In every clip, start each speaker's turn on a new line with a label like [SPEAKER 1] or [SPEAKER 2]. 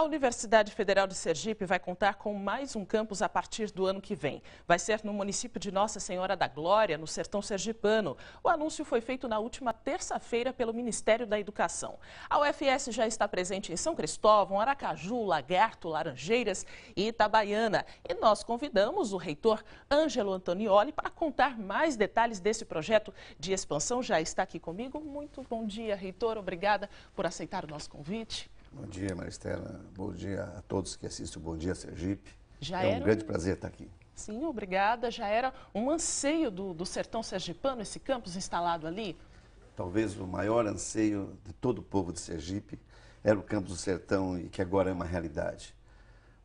[SPEAKER 1] A Universidade Federal de Sergipe vai contar com mais um campus a partir do ano que vem. Vai ser no município de Nossa Senhora da Glória, no sertão sergipano. O anúncio foi feito na última terça-feira pelo Ministério da Educação. A UFS já está presente em São Cristóvão, Aracaju, Lagarto, Laranjeiras e Itabaiana. E nós convidamos o reitor Ângelo Antonioli para contar mais detalhes desse projeto de expansão. Já está aqui comigo. Muito bom dia, reitor. Obrigada por aceitar o nosso convite.
[SPEAKER 2] Bom dia, Maristela. Bom dia a todos que assistem o Bom Dia Sergipe. Já é um grande prazer estar aqui.
[SPEAKER 1] Sim, obrigada. Já era um anseio do, do sertão sergipano, esse campus instalado ali?
[SPEAKER 2] Talvez o maior anseio de todo o povo de Sergipe era o campus do sertão e que agora é uma realidade.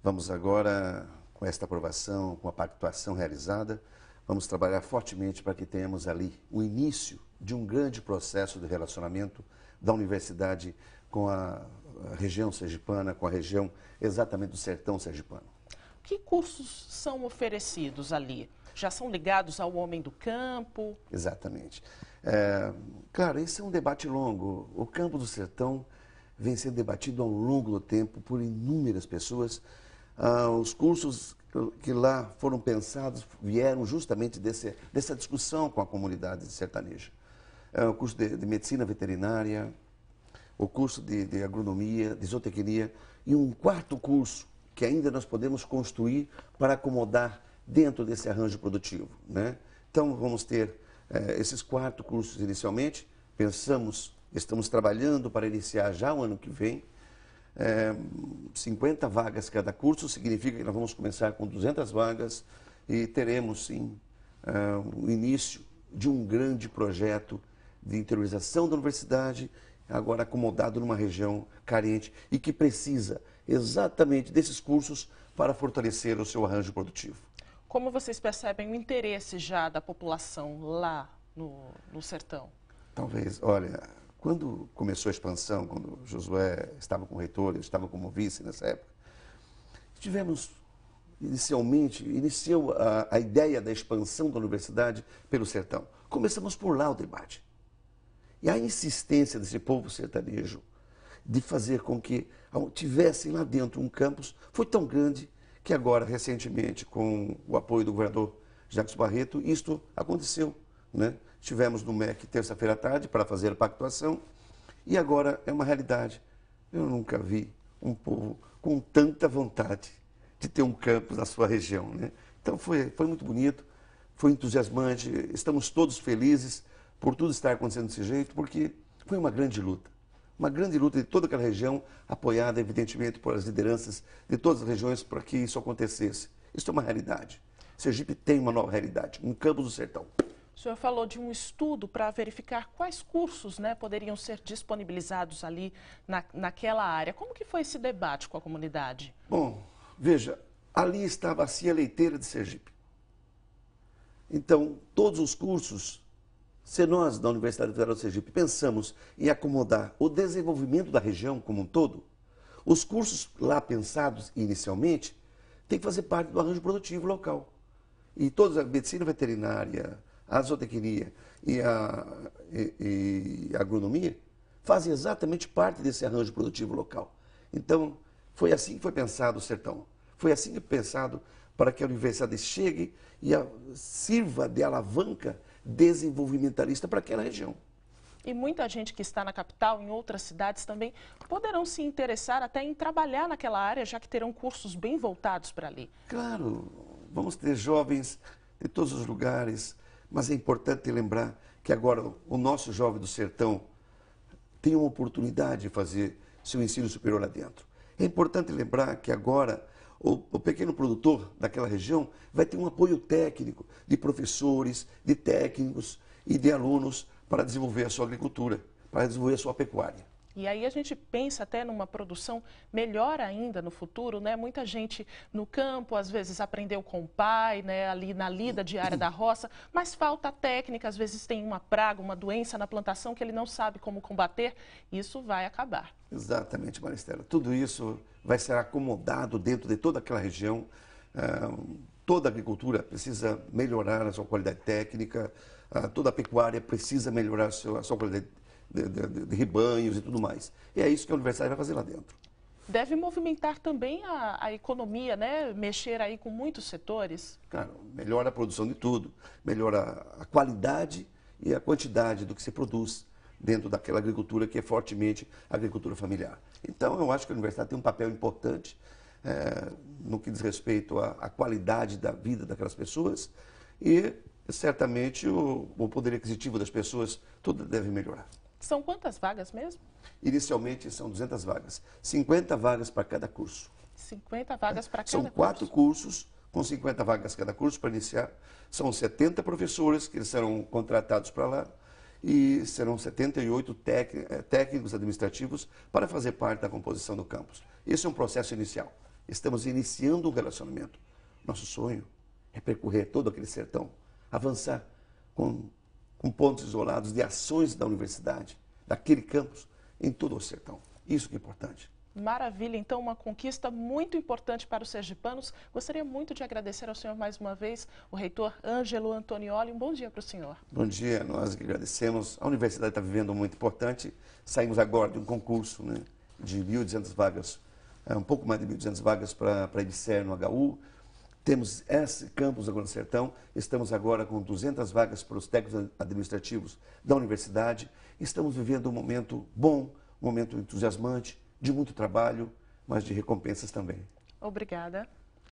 [SPEAKER 2] Vamos agora, com esta aprovação, com a pactuação realizada, vamos trabalhar fortemente para que tenhamos ali o início de um grande processo de relacionamento da universidade com a região sergipana com a região exatamente do sertão sergipano.
[SPEAKER 1] Que cursos são oferecidos ali? Já são ligados ao homem do campo?
[SPEAKER 2] Exatamente. É, claro, esse é um debate longo. O campo do sertão vem sendo debatido ao longo do tempo por inúmeras pessoas. Ah, os cursos que lá foram pensados vieram justamente desse, dessa discussão com a comunidade sertaneja. É, o curso de, de medicina veterinária, o curso de, de agronomia, de zootecnia e um quarto curso que ainda nós podemos construir para acomodar dentro desse arranjo produtivo. Né? Então, vamos ter eh, esses quatro cursos inicialmente. Pensamos, estamos trabalhando para iniciar já o ano que vem. 50 eh, vagas cada curso, significa que nós vamos começar com 200 vagas e teremos, sim, eh, o início de um grande projeto de interiorização da universidade agora acomodado numa região carente e que precisa exatamente desses cursos para fortalecer o seu arranjo produtivo.
[SPEAKER 1] Como vocês percebem o interesse já da população lá no, no sertão?
[SPEAKER 2] Talvez, olha, quando começou a expansão, quando Josué estava como reitor, eu estava como vice nessa época, tivemos inicialmente, iniciou a, a ideia da expansão da universidade pelo sertão. Começamos por lá o debate. E a insistência desse povo sertanejo de fazer com que tivessem lá dentro um campus foi tão grande que agora, recentemente, com o apoio do governador Jacques Barreto, isto aconteceu. Né? Tivemos no MEC terça-feira à tarde para fazer a pactuação e agora é uma realidade. Eu nunca vi um povo com tanta vontade de ter um campus na sua região. Né? Então foi, foi muito bonito, foi entusiasmante, estamos todos felizes por tudo estar acontecendo desse jeito, porque foi uma grande luta. Uma grande luta de toda aquela região, apoiada, evidentemente, por as lideranças de todas as regiões para que isso acontecesse. Isso é uma realidade. Sergipe tem uma nova realidade, um Campos do Sertão.
[SPEAKER 1] O senhor falou de um estudo para verificar quais cursos né, poderiam ser disponibilizados ali na, naquela área. Como que foi esse debate com a comunidade?
[SPEAKER 2] Bom, veja, ali está a bacia Leiteira de Sergipe. Então, todos os cursos se nós, da Universidade Federal do Sergipe, pensamos em acomodar o desenvolvimento da região como um todo, os cursos lá pensados inicialmente têm que fazer parte do arranjo produtivo local. E toda a medicina veterinária, a zootecnia e a, e, e a agronomia fazem exatamente parte desse arranjo produtivo local. Então, foi assim que foi pensado o sertão. Foi assim que foi pensado para que a universidade chegue e a, sirva de alavanca desenvolvimentalista para aquela região.
[SPEAKER 1] E muita gente que está na capital, em outras cidades também, poderão se interessar até em trabalhar naquela área, já que terão cursos bem voltados para ali.
[SPEAKER 2] Claro, vamos ter jovens de todos os lugares, mas é importante lembrar que agora o nosso jovem do sertão tem uma oportunidade de fazer seu ensino superior lá dentro. É importante lembrar que agora o, o, pequeno produtor daquela região vai ter um apoio técnico de professores, de técnicos e de alunos para desenvolver a sua agricultura, para desenvolver a sua pecuária.
[SPEAKER 1] E aí a gente pensa até numa produção melhor ainda no futuro, né? Muita gente no campo, às vezes aprendeu com o pai, né? Ali na lida diária da roça, mas falta técnica, às vezes tem uma praga, uma doença na plantação que ele não sabe como combater. Isso vai acabar.
[SPEAKER 2] Exatamente, Maristela. Tudo isso vai ser acomodado dentro de toda aquela região. Ah, toda a agricultura precisa melhorar a sua qualidade técnica, ah, toda a pecuária precisa melhorar a sua qualidade técnica de, de, de rebanhos e tudo mais. E é isso que a universidade vai fazer lá dentro.
[SPEAKER 1] Deve movimentar também a, a economia, né? Mexer aí com muitos setores.
[SPEAKER 2] Claro, melhora a produção de tudo, melhora a qualidade e a quantidade do que se produz dentro daquela agricultura que é fortemente agricultura familiar. Então, eu acho que a universidade tem um papel importante é, no que diz respeito à, à, qualidade da vida daquelas pessoas e certamente o, o poder aquisitivo das pessoas tudo deve melhorar.
[SPEAKER 1] São quantas vagas mesmo?
[SPEAKER 2] Inicialmente são 200 vagas, 50 vagas para cada curso.
[SPEAKER 1] 50 vagas para cada São
[SPEAKER 2] quatro cursos, com 50 vagas cada curso para iniciar. São 70 professores que serão contratados para lá e serão 78 eh, técnicos administrativos para fazer parte da composição do campus. Esse é um processo inicial. Estamos iniciando um relacionamento. Nosso sonho é percorrer todo aquele sertão, avançar com com pontos isolados de ações da universidade, daquele campus, em todo o sertão. Isso que é importante.
[SPEAKER 1] Maravilha, então uma conquista muito importante para os sergipanos. Gostaria muito de agradecer ao senhor mais uma vez, o reitor Ângelo Antonioli. Um bom dia para o senhor.
[SPEAKER 2] Bom dia, nós agradecemos. A universidade está vivendo muito importante. Saímos agora de um concurso né, de 1.200 vagas, é, um pouco mais de 1.200 vagas para a IBSER no HU. Temos esse campus agora no Sertão, estamos agora com 200 vagas para os técnicos administrativos da universidade. Estamos vivendo um momento bom, um momento entusiasmante, de muito trabalho, mas de recompensas também.
[SPEAKER 1] Obrigada.